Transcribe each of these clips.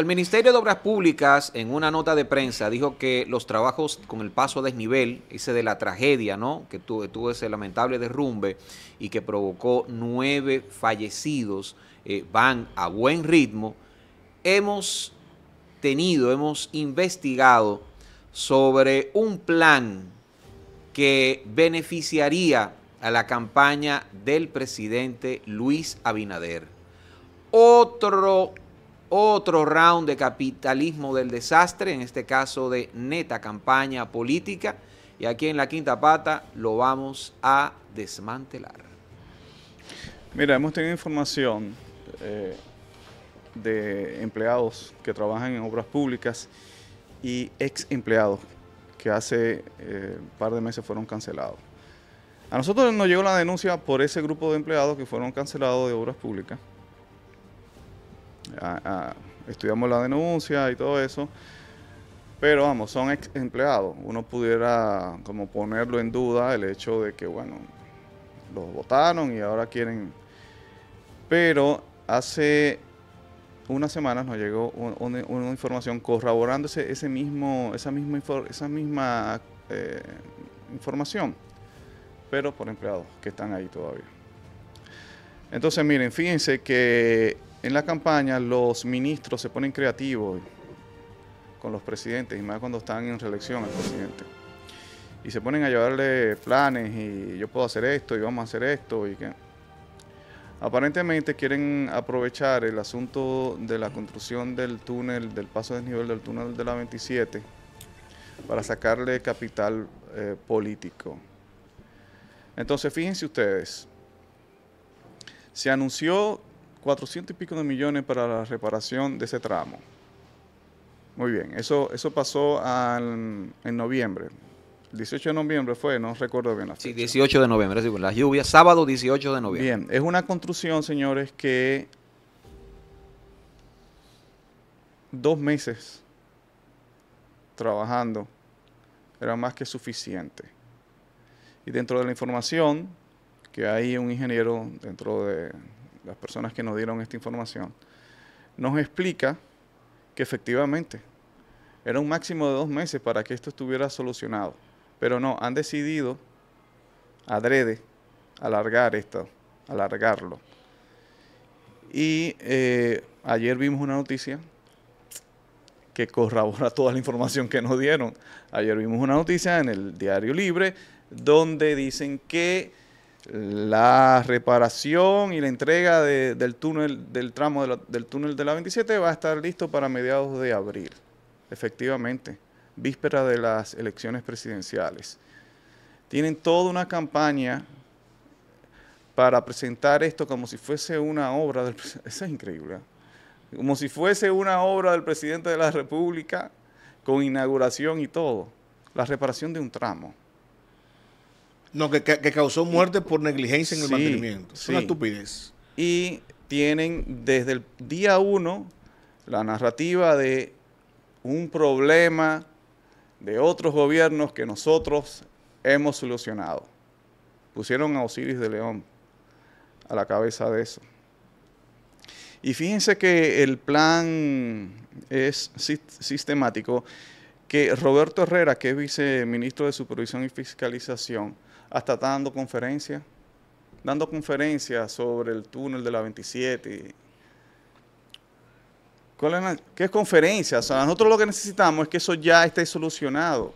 el Ministerio de Obras Públicas en una nota de prensa dijo que los trabajos con el paso a desnivel, ese de la tragedia, ¿no? Que tuvo, ese lamentable derrumbe y que provocó nueve fallecidos, eh, van a buen ritmo. Hemos tenido, hemos investigado sobre un plan que beneficiaría a la campaña del presidente Luis Abinader. Otro otro round de capitalismo del desastre, en este caso de neta campaña política. Y aquí en la quinta pata lo vamos a desmantelar. Mira, hemos tenido información eh, de empleados que trabajan en obras públicas y ex empleados que hace un eh, par de meses fueron cancelados. A nosotros nos llegó la denuncia por ese grupo de empleados que fueron cancelados de obras públicas estudiamos la denuncia y todo eso. Pero vamos, son ex empleados. Uno pudiera como ponerlo en duda el hecho de que, bueno, los votaron y ahora quieren... Pero hace unas semanas nos llegó una información corroborando ese, ese, mismo, esa misma, esa misma eh, información, pero por empleados que están ahí todavía. Entonces, miren, fíjense que en la campaña los ministros se ponen creativos con los presidentes, y más cuando están en reelección al presidente. Y se ponen a llevarle planes y yo puedo hacer esto y vamos a hacer esto y que aparentemente quieren aprovechar el asunto de la construcción del túnel, del paso nivel del túnel de la 27, para sacarle capital eh, político. Entonces, fíjense ustedes, se anunció 400 y pico de millones para la reparación de ese tramo. Muy bien, eso, eso pasó en noviembre. 18 de noviembre fue, no recuerdo bien la fecha. Sí, 18 de noviembre, sí, las lluvias, sábado 18 de noviembre. Bien, es una construcción, señores, que dos meses trabajando era más que suficiente. Y dentro de la información, que hay un ingeniero dentro de, las personas que nos dieron esta información, nos explica que efectivamente era un máximo de dos meses para que esto estuviera solucionado. Pero no, han decidido adrede alargar esto, alargarlo. Y eh, ayer vimos una noticia que corrobora toda la información que nos dieron. Ayer vimos una noticia en el Diario Libre donde dicen que la reparación y la entrega del túnel, del tramo del túnel de la 27 va a estar listo para mediados de abril, efectivamente, víspera de las elecciones presidenciales. Tienen toda una campaña para presentar esto como si fuese una obra del es increíble. ¿eh? Como si fuese una obra del presidente de la República con inauguración y todo. La reparación de un tramo. No, que, causó muerte por negligencia en el mantenimiento. Es una estupidez. Y tienen desde el día uno la narrativa de un problema de otros gobiernos que nosotros hemos solucionado. Pusieron a Osiris de León a la cabeza de eso. Y fíjense que el plan es sistemático, que Roberto Herrera, que es viceministro de Supervisión y Fiscalización, hasta está dando conferencia dando conferencias sobre el túnel de la 27. ¿Qué es conferencia? O sea, nosotros lo que necesitamos es que eso ya esté solucionado.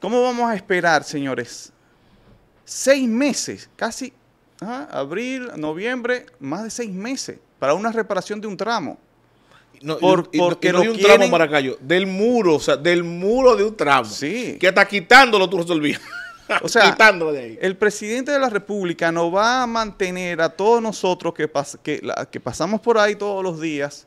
¿Cómo vamos a esperar, señores? Seis meses, casi abril, noviembre, más de seis meses para una reparación de un tramo. porque no, no un tramo, Maracayo, del muro, o sea, del muro de un tramo. Sí. Que hasta quitándolo tú resolvías. O sea, el presidente de la República no va a mantener a todos nosotros que, que, que pasamos por ahí todos los días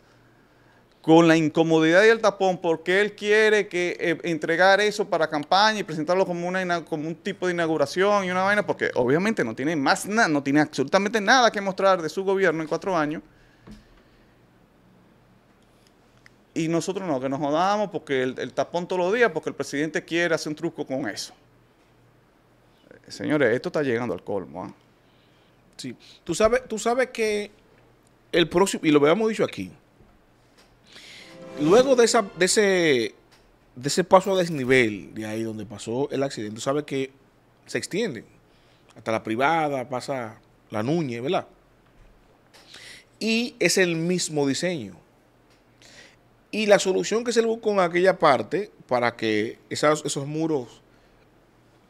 con la incomodidad y el tapón porque él quiere que eh, entregar eso para campaña y presentarlo como una como un tipo de inauguración y una vaina porque obviamente no tiene más nada no tiene absolutamente nada que mostrar de su gobierno en cuatro años y nosotros no que nos jodamos porque el tapón todos los días porque el presidente quiere hacer un truco con eso señores, esto está llegando al colmo. ¿ah? Sí. Tú sabes, tú sabes que el próximo, y lo habíamos dicho aquí, luego de, ese, de ese paso a desnivel, de ahí donde pasó el accidente, tú sabes que se extiende. Hasta la privada, pasa la Núñez, ¿verdad? Y es el mismo diseño. Y la solución que se buscó en aquella parte para que esos muros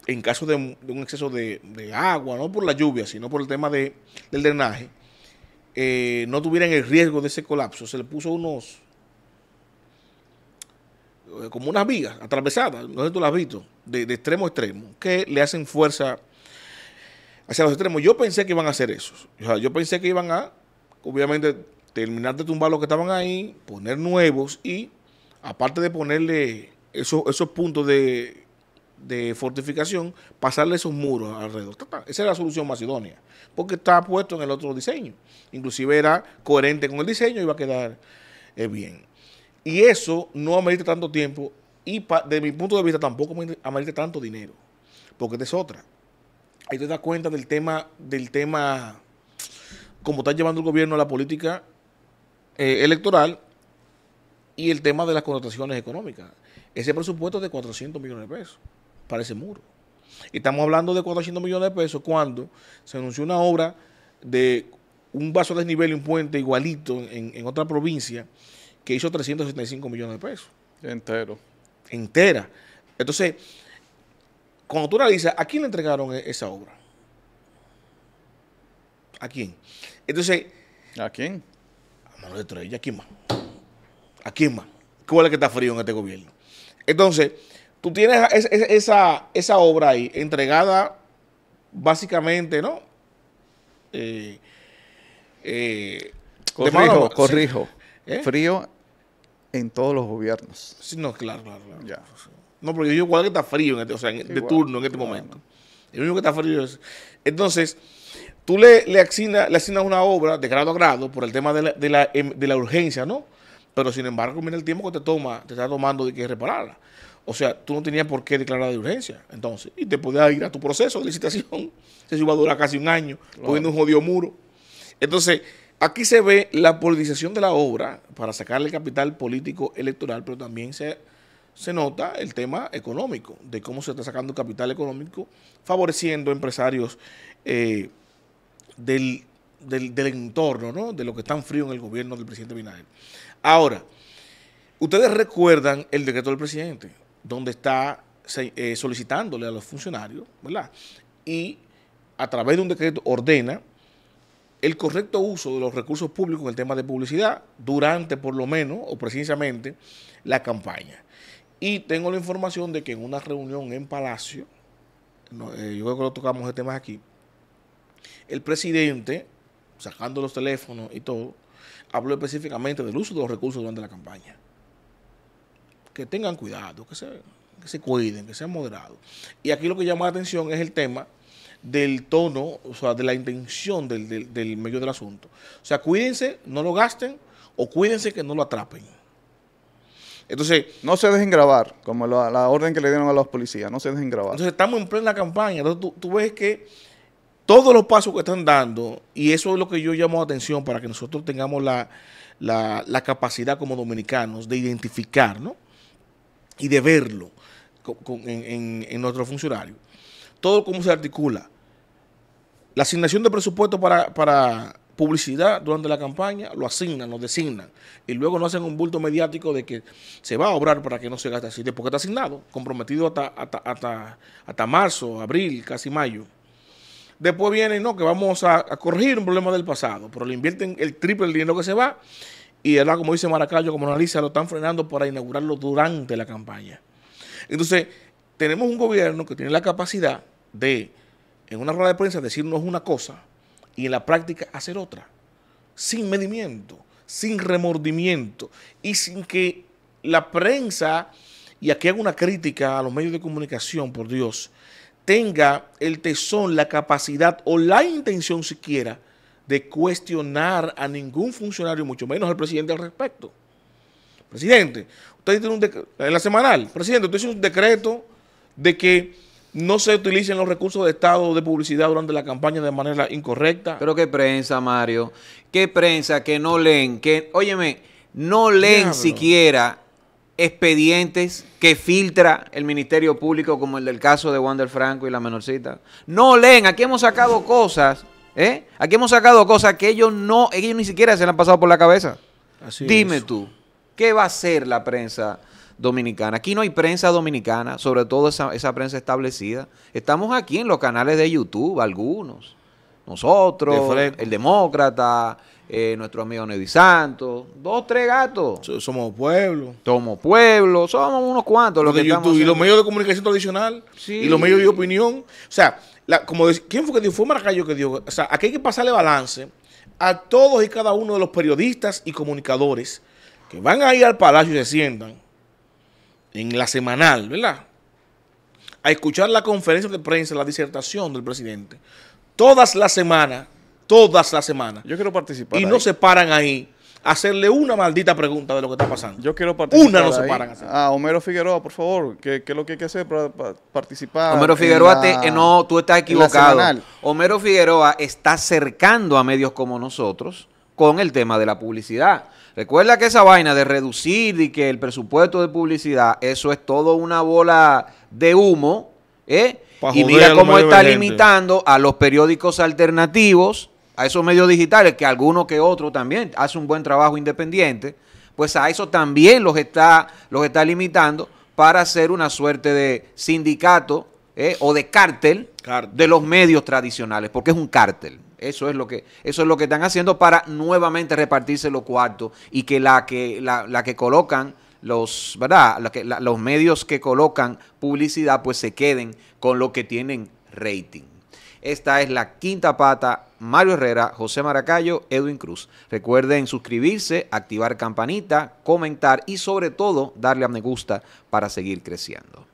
en caso de un, exceso de, agua, no por la lluvia, sino por el tema de, del drenaje, eh, no tuvieran el riesgo de ese colapso, se le puso unos eh, como unas vigas atravesadas, no sé si tú las has visto, de, extremo a extremo, que le hacen fuerza hacia los extremos. Yo pensé que iban a hacer eso. O sea, yo pensé que iban a, obviamente, terminar de tumbar lo que estaban ahí, poner nuevos y, aparte de ponerle esos puntos de de fortificación, pasarle esos muros alrededor. Esa era la solución más idónea, porque estaba puesto en el otro diseño. Inclusive era coherente con el diseño y iba a quedar eh, bien. Y eso no amerita tanto tiempo y de mi punto de vista tampoco amerita tanto dinero, porque es otra. Ahí te das cuenta del tema, del tema, como está llevando el gobierno a la política eh, electoral y el tema de las connotaciones económicas. Ese presupuesto es de 400 millones de pesos para ese muro. Y estamos hablando de 400 millones de pesos cuando se anunció una obra de un vaso de desnivel y un puente igualito en, otra provincia que hizo 375 millones de pesos. Entero. Entera. Entonces, cuando tú analizas, ¿a quién le entregaron e, esa obra? ¿A quién? Entonces. ¿A quién? A de Trey, ¿a quién más? ¿A quién más? ¿Cuál es que está frío en este gobierno? Entonces, tú tienes esa, esa, obra ahí entregada básicamente, ¿no? Eh, eh, corrijo, corrijo. ¿Eh? Frío en todos los gobiernos. Sí, no, claro, claro. No, porque yo igual que está frío, este, o sea, de turno en este momento. que está frío Entonces, tú le, le, asignas, le una obra de grado a grado por el tema de la, de la, em, de la urgencia, ¿no? Pero sin embargo, mira el tiempo que te toma, te está tomando de que repararla. O sea, tú no tenías por qué declarar de urgencia. Entonces, y te podías ir a tu proceso de licitación. Se iba a durar casi un año, poniendo un jodido muro. Entonces, aquí se ve la politización de la obra para sacarle capital político electoral, pero también se, se nota el tema económico, de cómo se está sacando capital económico, favoreciendo empresarios eh, del, entorno, ¿no? De lo que están frío en el gobierno del presidente Binader. Ahora, ustedes recuerdan el decreto del presidente donde está eh, solicitándole a los funcionarios, ¿verdad? Y a través de un decreto ordena el correcto uso de los recursos públicos en el tema de publicidad durante por lo menos o precisamente la campaña. Y tengo la información de que en una reunión en Palacio, eh, yo creo que lo tocamos este tema aquí, el presidente, sacando los teléfonos y todo, habló específicamente del uso de los recursos durante la campaña que tengan cuidado, que se, que se cuiden, que sean moderados. Y aquí lo que llama la atención es el tema del tono, o sea, de la intención del, medio del asunto. O sea, cuídense, no lo gasten o cuídense que no lo atrapen. Entonces... No se dejen grabar, como la, orden que le dieron a los policías, no se dejen grabar. Entonces estamos en plena campaña, entonces tú, ves que todos los pasos que están dando, y eso es lo que yo llamo la atención para que nosotros tengamos la, la capacidad como dominicanos de identificar, ¿no? y de verlo en, en, nuestro funcionario. Todo cómo se articula. La asignación de presupuesto para, publicidad durante la campaña, lo asignan, lo designan. Y luego no hacen un bulto mediático de que se va a obrar para que no se gaste así, porque está asignado, comprometido hasta, hasta, hasta, marzo, abril, casi mayo. Después viene, no, que vamos a, corregir un problema del pasado, pero le invierten el triple del dinero que se va y ahora como dice Maracayo, como analiza, lo están frenando para inaugurarlo durante la campaña. Entonces, tenemos un gobierno que tiene la capacidad de, en una rueda de prensa, decirnos una cosa y en la práctica hacer otra, sin medimiento, sin remordimiento y sin que la prensa, y aquí hago una crítica a los medios de comunicación, por Dios, tenga el tesón, la capacidad o la intención siquiera de cuestionar a ningún funcionario, mucho menos al presidente al respecto. Presidente, usted tiene un decreto, en la semanal, presidente, usted hizo un decreto de que no se utilicen los recursos de Estado de publicidad durante la campaña de manera incorrecta. Pero qué prensa, Mario, qué prensa que no leen, que, óyeme, no leen siquiera expedientes que filtra el Ministerio Público, como el del caso de Wander Franco y la menorcita. No leen, aquí hemos sacado cosas ¿Eh? Aquí hemos sacado cosas que ellos no, ellos ni siquiera se le han pasado por la cabeza. Dime tú, ¿qué va a hacer la prensa dominicana? Aquí no hay prensa dominicana, sobre todo esa, prensa establecida. Estamos aquí en los canales de YouTube, algunos. Nosotros, el Demócrata, eh, nuestro amigo Nevis Santos, dos, tres gatos. Somos pueblo. Somos pueblo, somos unos cuantos. Los, y los medios de comunicación tradicional, y los medios de opinión. O sea, como ¿quién fue que dio? Fue Maracayo que dio. O sea, aquí hay que pasarle balance a todos y cada uno de los periodistas y comunicadores que van a ir al palacio y se sientan en la semanal, ¿verdad? A escuchar la conferencia de prensa, la disertación del presidente. Todas las semanas todas las semanas. Yo quiero participar. Y no se paran ahí hacerle una maldita pregunta de lo que está pasando. Yo quiero participar. Una no se paran así. Ah, Homero Figueroa, por favor, ¿qué, es lo que hay que hacer para, participar? Homero Figueroa, eh, no, tú estás equivocado. Homero Figueroa está acercando a medios como nosotros con el tema de la publicidad. Recuerda que esa vaina de reducir y que el presupuesto de publicidad, eso es todo una bola de humo, ¿eh? Y mira cómo está limitando a los periódicos alternativos, a esos medios digitales, que alguno que otro también hace un buen trabajo independiente, pues a eso también los está, los está limitando para hacer una suerte de sindicato eh, o de cártel, de los medios tradicionales, porque es un cártel. Eso es lo que, eso es lo que están haciendo para nuevamente repartirse los cuartos y que la que, la, que colocan los, ¿verdad? que, los medios que colocan publicidad, pues se queden con lo que tienen rating. Esta es la quinta pata Mario Herrera, José Maracayo, Edwin Cruz. Recuerden suscribirse, activar campanita, comentar y sobre todo darle a me gusta para seguir creciendo.